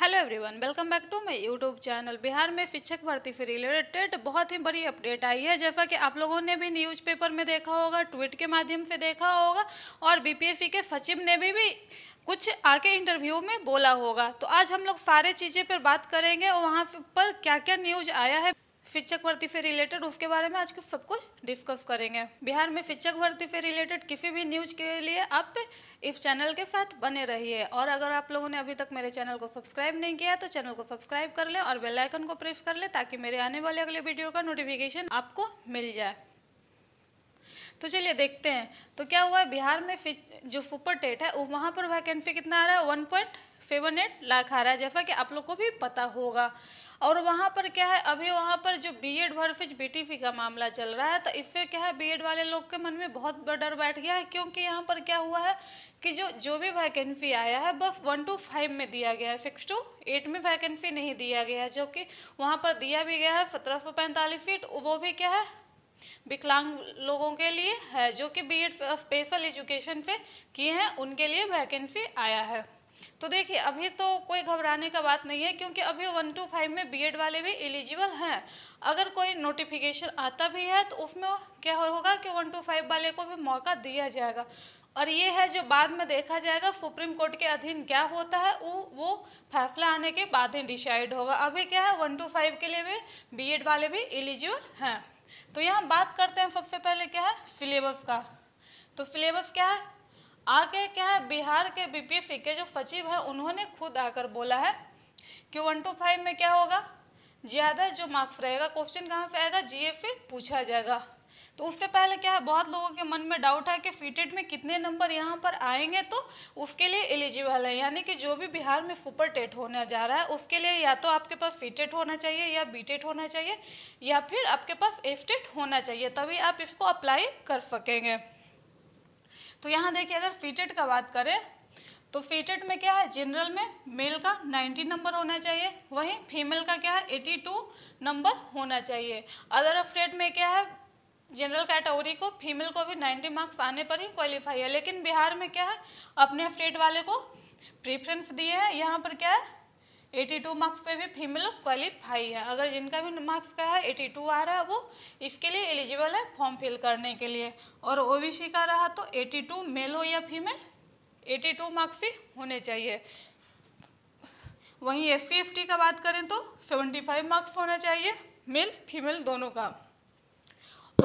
hello everyone welcome back to my YouTube channel Bihar में शिक्षक भर्ती से रिलेटेड बहुत ही बड़ी अपडेट आई है जैसा कि आप लोगों ने भी न्यूज़पेपर में देखा होगा ट्वीट के माध्यम से देखा होगा और बीपीएससी के सचिव ने भी, भी कुछ आके इंटरव्यू में बोला होगा तो आज हम लोग सारे चीज़ें पर बात करेंगे वहाँ पर क्या क्या न्यूज आया है शिक्षक भर्ती से रिलेटेड उसके बारे में आज के सब कुछ डिस्कस करेंगे बिहार में शिक्षक भर्ती से रिलेटेड किसी भी न्यूज़ के लिए आप इस चैनल के साथ बने रहिए और अगर आप लोगों ने अभी तक मेरे चैनल को सब्सक्राइब नहीं किया तो चैनल को सब्सक्राइब कर लें और बेल आइकन को प्रेस कर लें ताकि मेरे आने वाले अगले वीडियो का नोटिफिकेशन आपको मिल जाए तो चलिए देखते हैं तो क्या हुआ है बिहार में जो सुपर टेट है वहाँ पर वैकेंसी कितना आ रहा है one point seven eight lakh आ रहा है जैसा कि आप लोग को भी पता होगा और वहाँ पर क्या है अभी वहाँ पर जो बी एड वर्फिज बी का मामला चल रहा है तो इससे क्या है बी वाले लोग के मन में बहुत डर बैठ गया है क्योंकि यहाँ पर क्या हुआ है कि जो जो भी वैकेंसी आया है बस वन टू फाइव में दिया गया है सिक्स टू एट में वैकेंसी नहीं दिया गया है जो कि वहाँ पर दिया भी गया है सत्रह सौ पैंतालीस फीट वो भी क्या है विकलांग लोगों के लिए है जो कि बी एड स्पेशल एजुकेशन से किए हैं उनके लिए वैकेंसी आया है तो देखिए अभी तो कोई घबराने का बात नहीं है क्योंकि अभी वन टू फाइव में बीएड वाले भी एलिजिबल हैं अगर कोई नोटिफिकेशन आता भी है तो उसमें क्या होगा कि वन टू फाइव वाले को भी मौका दिया जाएगा और ये है जो बाद में देखा जाएगा सुप्रीम कोर्ट के अधीन क्या होता है वो वो फैसला आने के बाद ही डिसाइड होगा अभी क्या है वन टू फाइव के लिए भी एड वाले भी एलिजिबल हैं तो यहाँ बात करते हैं सबसे पहले क्या है सिलेबस का तो सिलेबस क्या है आगे क्या है बिहार के बीपीए के जो सचिव है उन्होंने खुद आकर बोला है कि वन टू फाइव में क्या होगा ज़्यादा जो मार्क्स रहेगा क्वेश्चन कहाँ से आएगा जीएफए पूछा जाएगा तो उससे पहले क्या है बहुत लोगों के मन में डाउट है कि फीटेड में कितने नंबर यहाँ पर आएंगे तो उसके लिए एलिजिबल है यानी कि जो भी बिहार में सुपर टेट होने जा रहा है उसके लिए या तो आपके पास फीटेट होना चाहिए या बीटेट होना चाहिए या फिर आपके पास एफटेट होना चाहिए तभी आप इसको अप्लाई कर सकेंगे तो यहाँ देखिए अगर फिटेड का बात करें तो फिटेड में क्या है जनरल में मेल का 90 नंबर होना चाहिए वहीं फीमेल का क्या है 82 नंबर होना चाहिए अदर अफ्रेड में क्या है जनरल कैटेगरी को फीमेल को भी 90 मार्क्स आने पर ही क्वालिफाई है लेकिन बिहार में क्या है अपने अफ्रेड वाले को प्रेफरेंस दिए हैं यहाँ पर क्या है 82 मार्क्स पे भी फीमेल क्वालिफाई है अगर जिनका भी मार्क्स का है 82 आ रहा है वो इसके लिए एलिजिबल है फॉर्म फिल करने के लिए और ओबीसी का रहा तो 82 मेल हो या फीमेल 82 मार्क्स ही होने चाहिए वहीं एस सी का बात करें तो 75 मार्क्स होना चाहिए मेल फीमेल दोनों का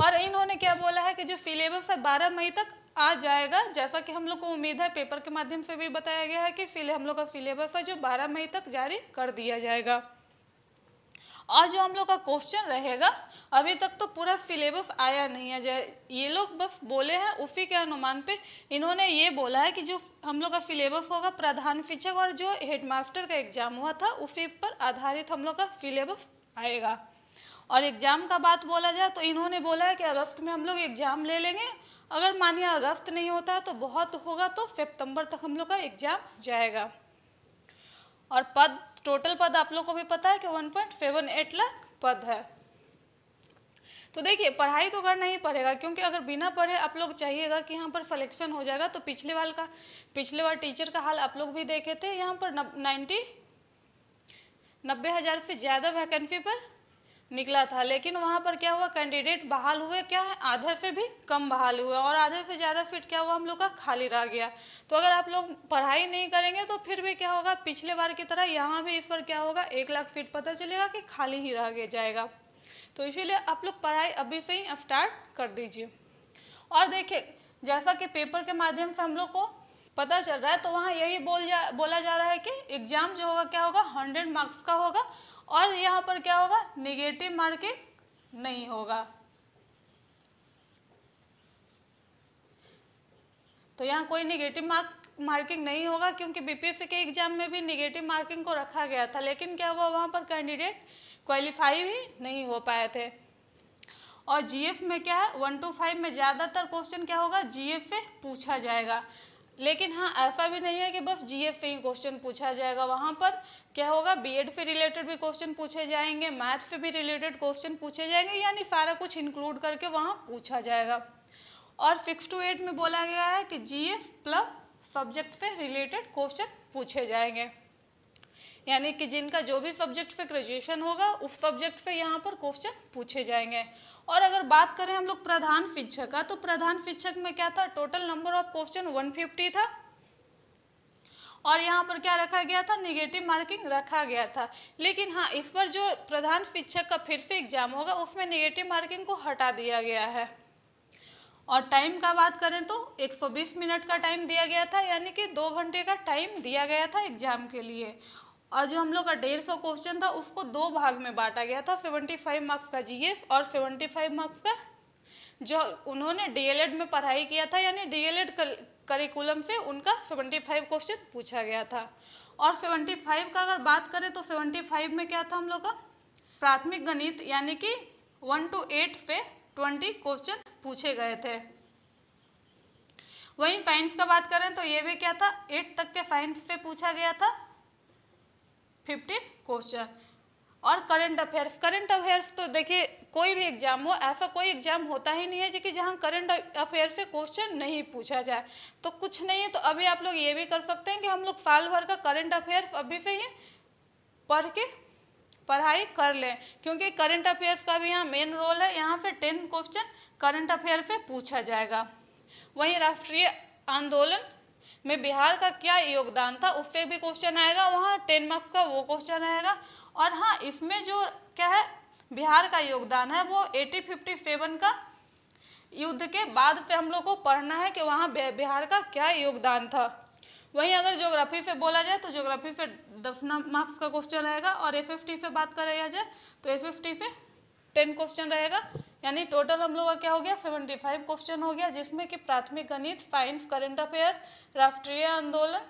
और इन्होंने क्या बोला है कि जो सिलेबस है बारह मई तक आ जाएगा जैसा कि हम लोग को उम्मीद है पेपर के माध्यम से भी बताया गया है कि फिल हम लोग का सिलेबस है जो 12 मई तक जारी कर दिया जाएगा और जो हम लोग का क्वेश्चन रहेगा अभी तक तो पूरा सिलेबस आया नहीं है जै ये लोग बस बोले हैं उसी के अनुमान पे इन्होंने ये बोला है कि जो हम लोग का सिलेबस होगा प्रधान शिक्षक और जो हेडमास्टर का एग्ज़ाम हुआ था उसी पर आधारित हम लोग का सिलेबस आएगा और एग्ज़ाम का बात बोला जाए तो इन्होंने बोला है कि अगस्त में हम लोग एग्ज़ाम ले लेंगे अगर मानिए अगस्त नहीं होता है तो बहुत होगा तो सितंबर तक हम लोग का एग्जाम जाएगा और पद टोटल पद आप लोग को भी पता है कि एट लाख पद है तो देखिए पढ़ाई तो करना ही पड़ेगा क्योंकि अगर बिना पढ़े आप लोग चाहिएगा कि यहाँ पर सलेक्शन हो जाएगा तो पिछले वाल का पिछले बार टीचर का हाल आप लोग भी देखे थे यहाँ पर नाइन्टी नब्बे हज़ार से ज़्यादा वैकेंसी पर निकला था लेकिन वहाँ पर क्या हुआ कैंडिडेट बहाल हुए क्या है आधे से भी कम बहाल हुए और आधे से ज़्यादा फिट क्या हुआ हम लोग का खाली रह गया तो अगर आप लोग पढ़ाई नहीं करेंगे तो फिर भी क्या होगा पिछले बार की तरह यहाँ भी इस पर क्या होगा एक लाख फीट पता चलेगा कि खाली ही रह गया जाएगा तो इसीलिए आप लोग पढ़ाई अभी से ही स्टार्ट कर दीजिए और देखिए जैसा कि पेपर के माध्यम से हम लोग को पता चल रहा है तो वहाँ यही बोल जा बोला जा रहा है कि एग्ज़ाम जो होगा क्या होगा हंड्रेड मार्क्स का होगा और यहाँ पर क्या होगा निगेटिव मार्किंग नहीं होगा तो यहाँ कोई निगेटिव मार्क मार्किंग नहीं होगा क्योंकि बीपीएससी के एग्जाम में भी निगेटिव मार्किंग को रखा गया था लेकिन क्या हुआ वहाँ पर कैंडिडेट क्वालिफाई भी नहीं हो पाए थे और जीएफ में क्या है वन टू फाइव में ज़्यादातर क्वेश्चन क्या होगा जीएफ से पूछा जाएगा लेकिन हाँ ऐसा भी नहीं है कि बस जी से ही क्वेश्चन पूछा जाएगा वहाँ पर क्या होगा बीएड से रिलेटेड भी क्वेश्चन पूछे जाएंगे मैथ से भी रिलेटेड क्वेश्चन पूछे जाएंगे यानी सारा कुछ इंक्लूड करके वहाँ पूछा जाएगा और सिक्स टू एट में बोला गया है कि जीएस प्लस सब्जेक्ट से रिलेटेड क्वेश्चन पूछे जाएंगे यानी कि जिनका जो भी सब्जेक्ट पे ग्रेजुएशन होगा उस सब्जेक्ट पे यहाँ पर क्वेश्चन पूछे जाएंगे और अगर बात करें हम लोग प्रधान शिक्षक का तो प्रधान शिक्षक में क्या था टोटल नंबर ऑफ क्वेश्चन 150 था और यहाँ पर क्या रखा गया था निगेटिव मार्किंग रखा गया था लेकिन हाँ इस पर जो प्रधान शिक्षक का फिर से एग्जाम होगा उसमें निगेटिव मार्किंग को हटा दिया गया है और टाइम का बात करें तो 120 मिनट का टाइम दिया गया था यानी कि दो घंटे का टाइम दिया गया था एग्जाम के लिए और जो हम लोग का डेढ़ सौ क्वेश्चन था उसको दो भाग में बांटा गया था सेवेंटी फाइव मार्क्स का जीएफ और सेवेंटी फाइव मार्क्स का जो उन्होंने डीएलएड में पढ़ाई किया था यानी डीएलएड करिकुलम से उनका सेवेंटी फाइव क्वेश्चन पूछा गया था और सेवेंटी फाइव का अगर बात करें तो सेवेंटी फाइव में क्या था हम लोग का प्राथमिक गणित यानी कि वन टू एट से ट्वेंटी क्वेश्चन पूछे गए थे वहीं साइंस का बात करें तो ये भी क्या था एट तक के साइंस से पूछा गया था फिफ्टीन क्वेश्चन और करंट अफेयर्स करंट अफेयर्स तो देखिए कोई भी एग्जाम हो ऐसा कोई एग्जाम होता ही नहीं है जो कि जहाँ करंट अफेयर से क्वेश्चन नहीं पूछा जाए तो कुछ नहीं है तो अभी आप लोग ये भी कर सकते हैं कि हम लोग साल भर का करंट अफेयर्स अभी से ही पढ़ के पढ़ाई कर लें क्योंकि करंट अफेयर्स का भी यहाँ मेन रोल है यहाँ से टेन क्वेश्चन करंट अफेयर से पूछा जाएगा वहीं राष्ट्रीय आंदोलन में बिहार का क्या योगदान था उस पर भी क्वेश्चन आएगा वहाँ टेन मार्क्स का वो क्वेश्चन आएगा और हाँ इसमें जो क्या है बिहार का योगदान है वो एटी फिफ्टी सेवन का युद्ध के बाद से हम लोग को पढ़ना है कि वहाँ बिहार का क्या योगदान था वहीं अगर ज्योग्राफी से बोला जाए तो ज्योग्राफी से दस मार्क्स का क्वेश्चन रहेगा और एफ एफ टी से बात कराया जाए तो एफ एफ टी से टेन क्वेश्चन रहेगा यानी टोटल हम लोग का क्या हो गया सेवेंटी फाइव क्वेश्चन हो गया जिसमें कि प्राथमिक गणित साइंस करंट अफेयर राष्ट्रीय आंदोलन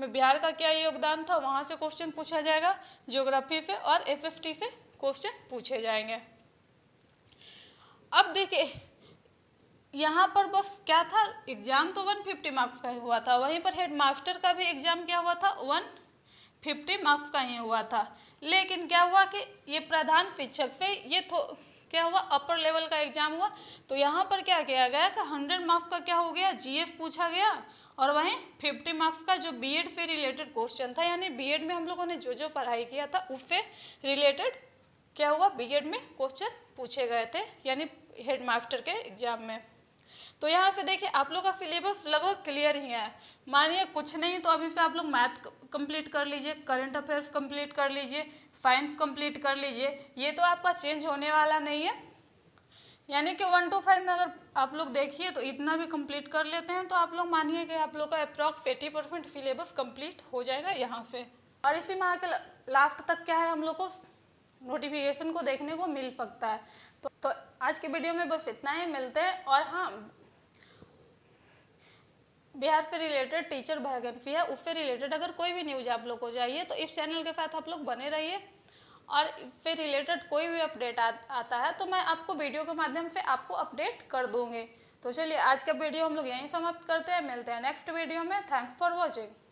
में बिहार का क्या योगदान था वहाँ से क्वेश्चन पूछा जाएगा ज्योग्राफी से और टी से क्वेश्चन पूछे जाएंगे अब देखिए यहाँ पर बस क्या था एग्जाम तो वन फिफ्टी मार्क्स का ही हुआ था वहीं पर हेड मास्टर का भी एग्जाम क्या हुआ था वन फिफ्टी मार्क्स का ही हुआ था लेकिन क्या हुआ कि ये प्रधान शिक्षक से ये क्या हुआ अपर लेवल का एग्जाम हुआ तो यहाँ पर क्या किया गया कि हंड्रेड मार्क्स का क्या हो गया जीएफ पूछा गया और वहीं फिफ्टी मार्क्स का जो बीएड से रिलेटेड क्वेश्चन था यानी बीएड में हम लोगों ने जो जो पढ़ाई किया था उससे रिलेटेड क्या हुआ बीएड में क्वेश्चन पूछे गए थे यानी हेड मास्टर के एग्जाम में तो यहाँ पे देखिए आप लोग का सिलेबस लगभग क्लियर ही है मानिए कुछ नहीं तो अभी से आप लोग मैथ कंप्लीट कर लीजिए करंट अफेयर्स कंप्लीट कर लीजिए साइंस कंप्लीट कर लीजिए ये तो आपका चेंज होने वाला नहीं है यानी कि वन टू फाइव में अगर आप लोग देखिए तो इतना भी कंप्लीट कर लेते हैं तो आप लोग मानिए कि आप लोग का approx eighty percent syllabus complete हो जाएगा यहाँ से और इसी माह के लास्ट तक क्या है हम लोग को नोटिफिकेशन को देखने को मिल सकता है तो, तो आज के वीडियो में बस इतना ही मिलते हैं और हाँ बिहार से रिलेटेड टीचर वैकेंसी है उससे रिलेटेड अगर कोई भी न्यूज आप लोग को चाहिए तो इस चैनल के साथ आप लोग बने रहिए और इससे रिलेटेड कोई भी अपडेट आ, आता है तो मैं आपको वीडियो के माध्यम से आपको अपडेट कर दूँगी तो चलिए आज का वीडियो हम लोग यहीं समाप्त करते हैं मिलते हैं नेक्स्ट वीडियो में थैंक्स फॉर वॉचिंग